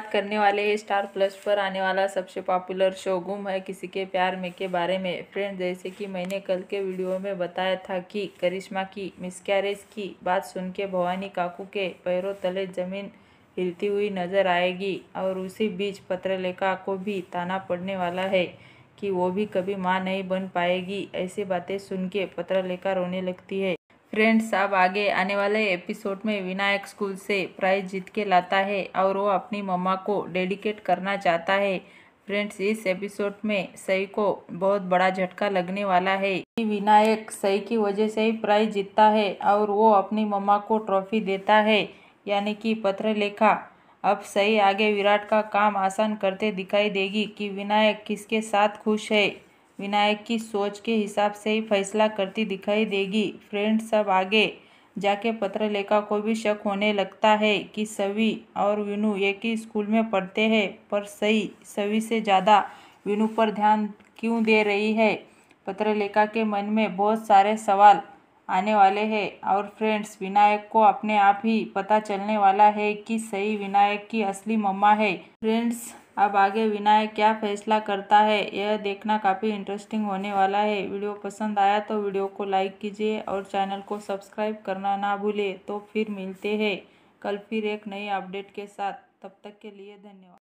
बात करने वाले स्टार प्लस पर आने वाला सबसे पॉपुलर शो गुम है किसी के प्यार में के बारे में फ्रेंड जैसे कि मैंने कल के वीडियो में बताया था कि करिश्मा की मिसकैरेज की बात सुन के भवानी काकू के पैरों तले जमीन हिलती हुई नजर आएगी और उसी बीच पत्रलेखा को भी ताना पड़ने वाला है कि वो भी कभी माँ नहीं बन पाएगी ऐसी बातें सुन के पत्रलेखा रोने लगती है फ्रेंड्स अब आगे आने वाले एपिसोड में विनायक स्कूल से प्राइज जीत के लाता है और वो अपनी मम्मा को डेडिकेट करना चाहता है फ्रेंड्स इस एपिसोड में सई को बहुत बड़ा झटका लगने वाला है विनायक सई की वजह से ही प्राइज जीतता है और वो अपनी मम्मा को ट्रॉफी देता है यानी कि पत्र लेखा अब सही आगे विराट का काम आसान करते दिखाई देगी कि विनायक किसके साथ खुश है विनायक की सोच के हिसाब से ही फैसला करती दिखाई देगी फ्रेंड सब आगे जाके पत्रलेखा को भी शक होने लगता है कि सभी और विनु एक ही स्कूल में पढ़ते हैं पर सही सभी से ज़्यादा विनु पर ध्यान क्यों दे रही है पत्रलेखा के मन में बहुत सारे सवाल आने वाले हैं और फ्रेंड्स विनायक को अपने आप ही पता चलने वाला है कि सही विनायक की असली मम्मा है फ्रेंड्स अब आगे विनायक क्या फैसला करता है यह देखना काफ़ी इंटरेस्टिंग होने वाला है वीडियो पसंद आया तो वीडियो को लाइक कीजिए और चैनल को सब्सक्राइब करना ना भूलें तो फिर मिलते हैं कल फिर एक नई अपडेट के साथ तब तक के लिए धन्यवाद